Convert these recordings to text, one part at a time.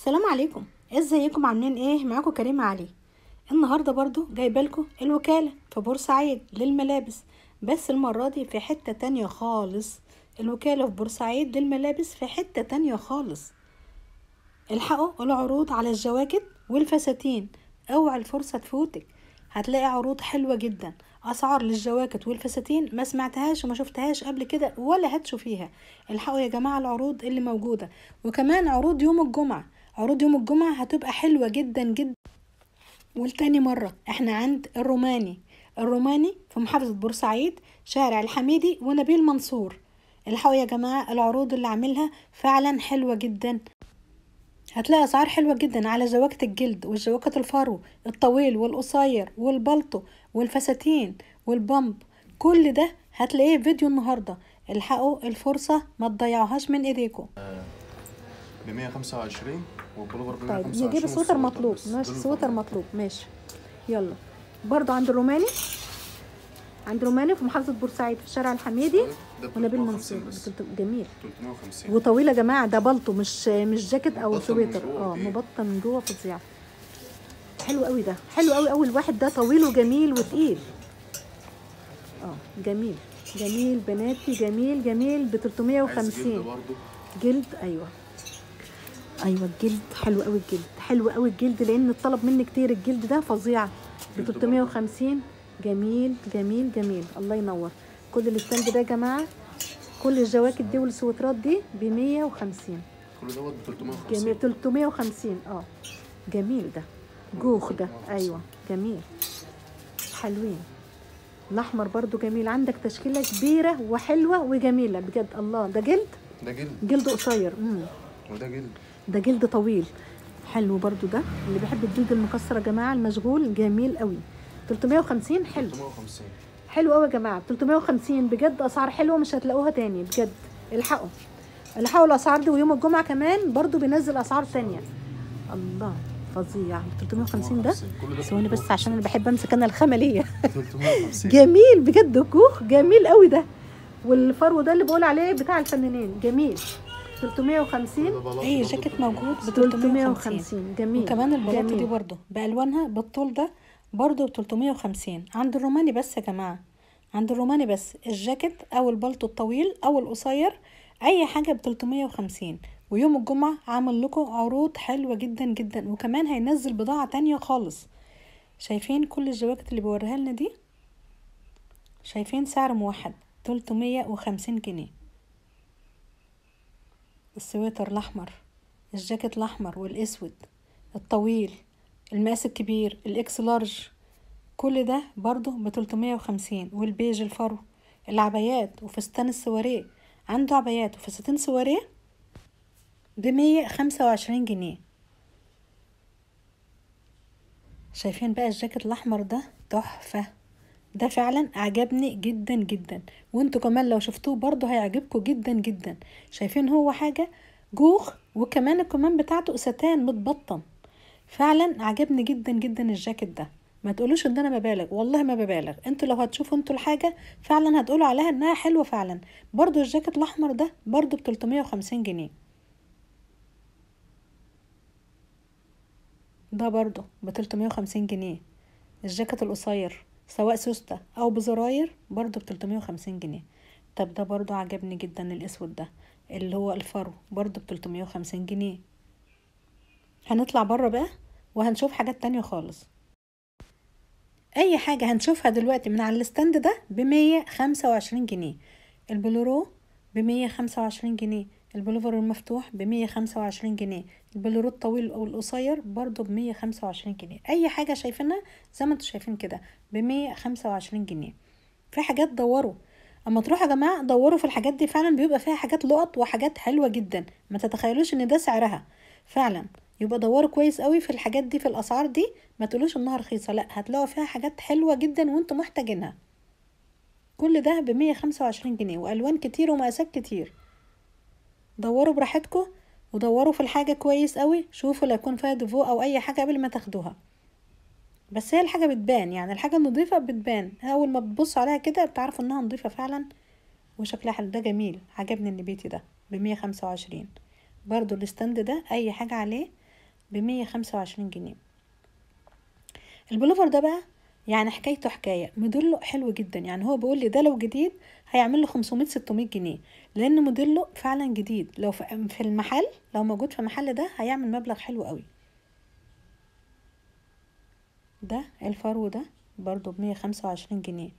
السلام عليكم ازيكم عاملين ايه معاكم كريمه علي النهارده برضو جايبالكو الوكاله في بورسعيد للملابس بس المره دي في حته تانية خالص الوكاله في بورسعيد للملابس في حته تانية خالص الحقوا العروض على الجواكت والفساتين اوعى الفرصه تفوتك هتلاقي عروض حلوه جدا اسعار للجواكت والفساتين ما سمعتهاش وما شفتهاش قبل كده ولا هتشوفيها الحقوا يا جماعه العروض اللي موجوده وكمان عروض يوم الجمعه عروض يوم الجمعة هتبقى حلوة جدا جدا والتاني مرة احنا عند الروماني الروماني في محافظة بورسعيد شارع الحميدي ونبيل منصور الحقوا يا جماعة العروض اللي عاملها فعلا حلوة جدا هتلاقي أسعار حلوة جدا على زواكة الجلد والزواكة الفرو الطويل والقصير والبلطو والفساتين والبمب كل ده هتلاقيه في فيديو النهاردة الحقوا الفرصة ما تضيعوهاش من ايديكم ب 125 طيب يجيب السوتر مطلوب ماشي السوتر مطلوب ماشي يلا برضو عند الروماني عند روماني في محافظه بورسعيد في شارع الحميدي طيب، ونبيل منصور جميل 350 وطويل يا جماعه ده بلطو مش مش جاكيت او سويتر اه مبطن جوه فظيع حلو قوي ده حلو قوي اول واحد ده طويل وجميل وتقيل اه جميل جميل بناتي جميل جميل ب 350 جلد ايوه ايوه الجلد حلو قوي الجلد حلو قوي الجلد لان اتطلب مني كتير الجلد ده فظيع ب 350 جميل جميل جميل الله ينور كل الستاند ده يا جماعه كل الجواكت دي والسويترات دي ب 150 كل دوت ب 350 جميل 350 اه جميل ده جوخ ده ايوه جميل حلوين الاحمر برده جميل عندك تشكيله كبيره وحلوه وجميله بجد الله ده جلد ده جلد جلد قصير امم وده جلد ده جلد طويل حلو برضو ده اللي بيحب الجلد المكسر يا جماعه المشغول جميل قوي 350 حلو 350 حلو قوي يا جماعه 350 بجد اسعار حلوه مش هتلاقوها تاني بجد الحقوا الحقوا الاسعار دي ويوم الجمعه كمان برضو بينزل اسعار ثانيه الله فظيع 350 ده ثواني بس عشان انا بحب امسك انا الخمليه جميل بجد كوخ جميل قوي ده والفرو ده اللي بقول عليه بتاع الفنانين جميل 350 اي جاكيت موجود ب 350 جميل وكمان البلاطه دي برده بالوانها بالطول ده برده ب 350 عند الروماني بس يا جماعه عند الروماني بس الجاكيت او البلطو الطويل او القصير اي حاجه ب 350 ويوم الجمعه عامل لكم عروض حلوه جدا جدا وكمان هينزل بضاعه تانية خالص شايفين كل الجواكت اللي بوريها لنا دي شايفين سعر موحد 350 جنيه السويتر الأحمر الجاكيت الأحمر والأسود الطويل المقاس الكبير الإكس لارج كل ده برضه بتلتمية وخمسين والبيج الفرو العبايات وفستان السواريه عنده عبايات وفساتين سواريه بمية خمسة وعشرين جنيه شايفين بقى الجاكيت الأحمر ده تحفة ده فعلا عجبني جدا جدا وانتوا كمان لو شفتوه برضو هيعجبكم جدا جدا شايفين هو حاجة جوخ وكمان الكمان بتاعته ستان متبطن فعلا عجبني جدا جدا الجاكيت ده ما تقولوش ان انا ببالغ والله ما ببالغ انتوا لو هتشوفوا انتوا الحاجه فعلا هتقولوا عليها انها حلوه فعلا برضو الجاكيت الاحمر ده برضو ب 350 جنيه ده برضو ب 350 جنيه الجاكيت القصير سواء سوسته او بزراير برضو ب 350 جنيه طب ده برضو عجبني جدا الاسود ده اللي هو الفرو برضو ب 350 جنيه هنطلع بره بقى وهنشوف حاجات تانية خالص اي حاجة هنشوفها دلوقتي من على الستاند ده بمية خمسة وعشرين جنيه البلورو بمية خمسة وعشرين جنيه البلوفر المفتوح بمية خمسة وعشرين جنيه البلور الطويل او القصير برضو بمية خمسة وعشرين جنيه اي حاجة شايفينها زي ما انتوا شايفين كده بمية خمسة وعشرين جنيه في حاجات دوروا اما تروحوا يا جماعه دوروا في الحاجات دي فعلا بيبقى فيها حاجات لقط وحاجات حلوه جدا ما تتخيلوش ان ده سعرها فعلا يبقى دوروا كويس قوي في الحاجات دي في الاسعار دي ما تقولوش انها رخيصه لا هتلاقوا فيها حاجات حلوه جدا وانتم محتاجينها كل ده بمية خمسة وعشرين جنيه والوان كتير ومقاسات كتير دوروا براحتكم ودوروا في الحاجة كويس قوي شوفوا لو يكون فيها ديفو او اي حاجة قبل ما تاخدوها بس هي الحاجة بتبان يعني الحاجة النضيفة بتبان اول ما بتبص عليها كده بتعرفوا انها نضيفة فعلا وشكلها حلو ده جميل عجبني ان بيتي ده بمية خمسة وعشرين برضو الستاند ده اي حاجة عليه بمية خمسة وعشرين جنيه البلوفر ده بقى يعني حكايته حكايه موديلو حلو جدا يعني هو بيقول لي ده لو جديد هيعمل له 500 600 جنيه لان موديلو فعلا جديد لو في المحل لو موجود في المحل ده هيعمل مبلغ حلو قوي ده الفرو ده برضو بمية خمسة وعشرين جنيه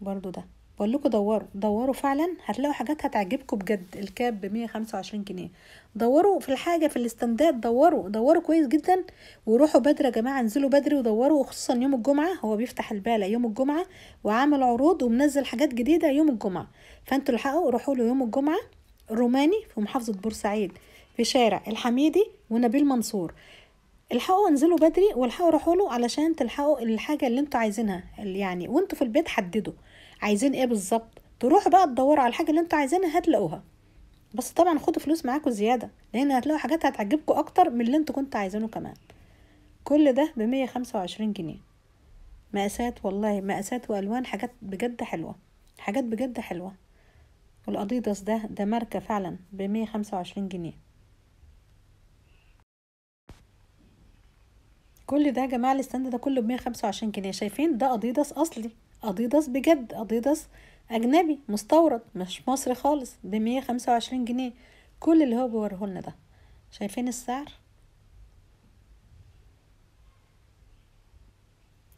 برضو ده بقول لكم دوروا دوروا فعلا هتلاقوا حاجات هتعجبكم بجد الكاب ب 125 جنيه دوروا في الحاجه في الاستندات دوروا دوروا كويس جدا وروحوا بدري يا جماعه انزلوا بدري ودوروا وخصوصا يوم الجمعه هو بيفتح الباله يوم الجمعه وعامل عروض ومنزل حاجات جديده يوم الجمعه فانتوا الحقوا روحوا له يوم الجمعه الروماني في محافظه بورسعيد في شارع الحميدي ونبيل منصور الحقوا انزلوا بدري والحقوا روحوا له علشان تلحقوا الحاجه اللي انتوا عايزينها يعني وانتوا في البيت حددوا عايزين ايه بالظبط تروح بقى تدوروا على الحاجه اللي انتوا عايزينها هتلاقوها بس طبعا خدوا فلوس معاكم زياده لان هتلاقوا حاجات هتعجبكم اكتر من اللي انتوا كنتوا عايزينه كمان كل ده ب 125 جنيه مقاسات والله مقاسات والوان حاجات بجد حلوه حاجات بجد حلوه والاديداس ده ده ماركه فعلا ب 125 جنيه كل ده يا جماعه الاستند ده كله ب 125 جنيه شايفين ده اديداس اصلي اديداس بجد اديداس اجنبي مستورد مش مصري خالص ب خمسة وعشرين جنيه كل اللي هو بيوريهولنا ده شايفين السعر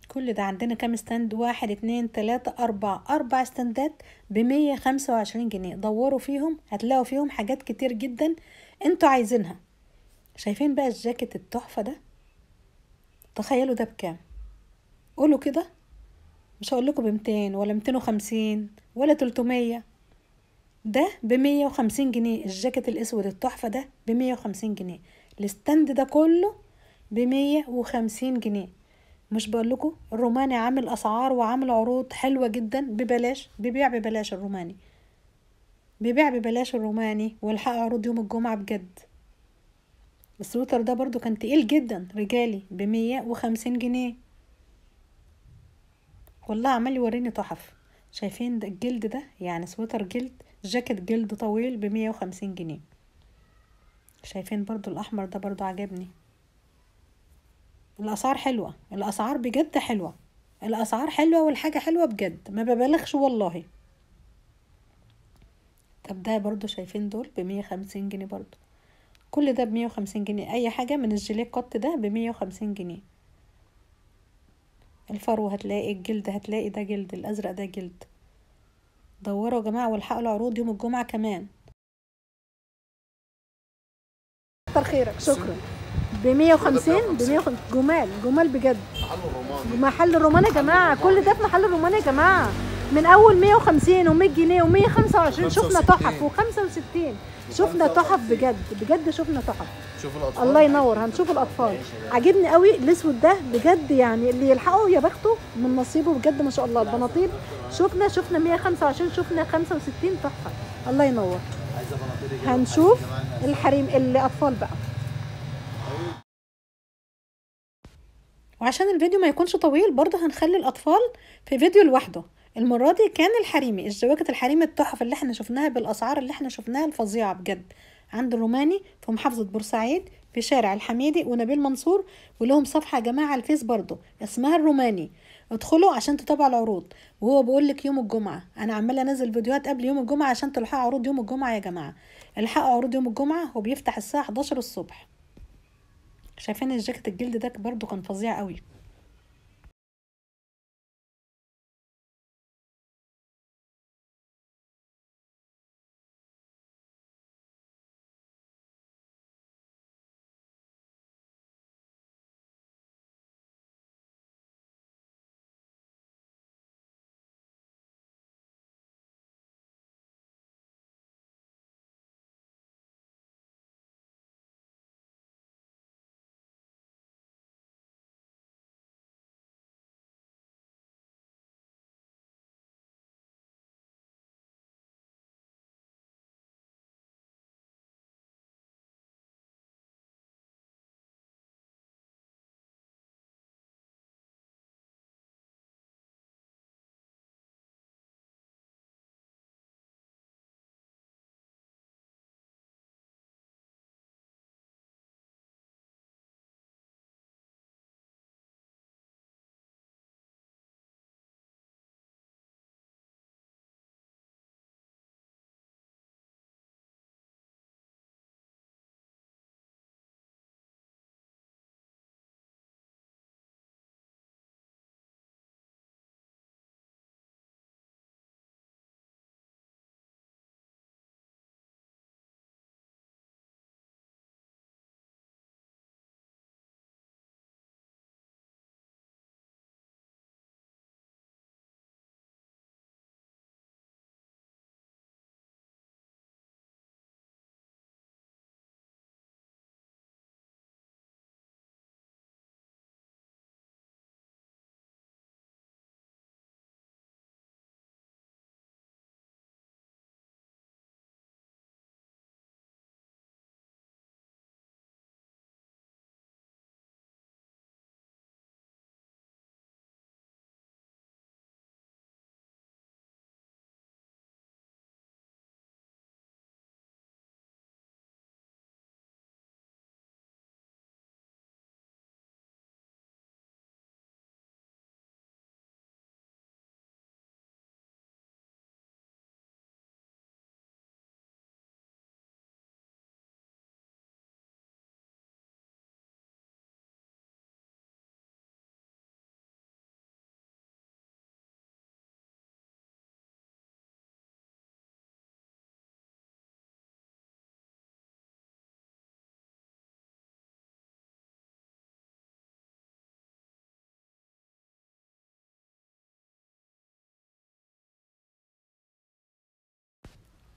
كل ده عندنا كام ستاند واحد اتنين تلاتة اربعة اربع ستاندات بمية خمسة وعشرين جنيه دوروا فيهم هتلاقوا فيهم حاجات كتير جدا انتوا عايزينها شايفين بقى الجاكيت التحفة ده تخيلوا ده بكام قولوا كده مش هقول لكم بمتين ولا ميتين وخمسين ولا تلتمية ده بمية وخمسين جنيه الجاكيت الاسود التحفة ده بمية وخمسين جنيه الستاند ده كله بمية وخمسين جنيه مش بقول لكم الروماني عامل اسعار وعامل عروض حلوه جدا ببلاش بيبيع ببلاش الروماني بيبيع ببلاش الروماني والحق عروض يوم الجمعه بجد السويتر ده برضو كان تقيل جدا رجالي بمية وخمسين جنيه والله عمال يوريني تحف شايفين ده الجلد ده يعني سويتر جلد جاكيت جلد طويل بمية وخمسين جنيه شايفين برضو الأحمر ده برضو عجبني الأسعار حلوة الأسعار بجد حلوة الأسعار حلوة والحاجة حلوة بجد ما ببالغش والله طب ده برضو شايفين دول بمية وخمسين جنيه برضو كل ده بمية وخمسين جنيه أي حاجة من الجيليه قط ده بمية وخمسين جنيه الفرو هتلاقي الجلد هتلاقي ده جلد الازرق ده جلد دوروا يا جماعه والحقوا العروض يوم الجمعه كمان كتر خيرك شكرا ب 150 ب 150 جمال جمال بجد محل الرومان محل الرومان يا جماعه كل ده في محل الرومان يا جماعه من اول 150 و100 جنيه و125 شفنا تحف و65 شفنا تحف بجد بجد شفنا تحف شوف الاطفال الله ينور هنشوف الاطفال عاجبني قوي الاسود ده بجد يعني اللي يلحقه يا بخته من نصيبه بجد ما شاء الله البناطيل شفنا شفنا 125 شفنا 65 تحفه الله ينور هنشوف الحريم الاطفال بقى وعشان الفيديو ما يكونش طويل برضه هنخلي الاطفال في فيديو لوحده المره دي كان الحريمي الجواكت الحريمي التحف اللي احنا شفناها بالاسعار اللي احنا شفناها الفظيعه بجد عند الروماني في محافظه بورسعيد في شارع الحميدي ونبيل منصور ولهم صفحه يا جماعه على الفيس برضو اسمها الروماني ادخلوا عشان تتابعوا العروض وهو بيقول لك يوم الجمعه انا عماله انزل فيديوهات قبل يوم الجمعه عشان تلحقوا عروض يوم الجمعه يا جماعه الحقوا عروض يوم الجمعه هو بيفتح الساعه 11 الصبح شايفين الجاكيت الجلد ده برضو كان فظيع قوي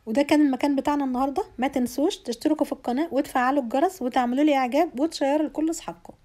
وده كان المكان بتاعنا النهارده ما تنسوش تشتركوا في القناه وتفعلوا الجرس وتعملوا لي اعجاب وتشيروا لكل اصحابكم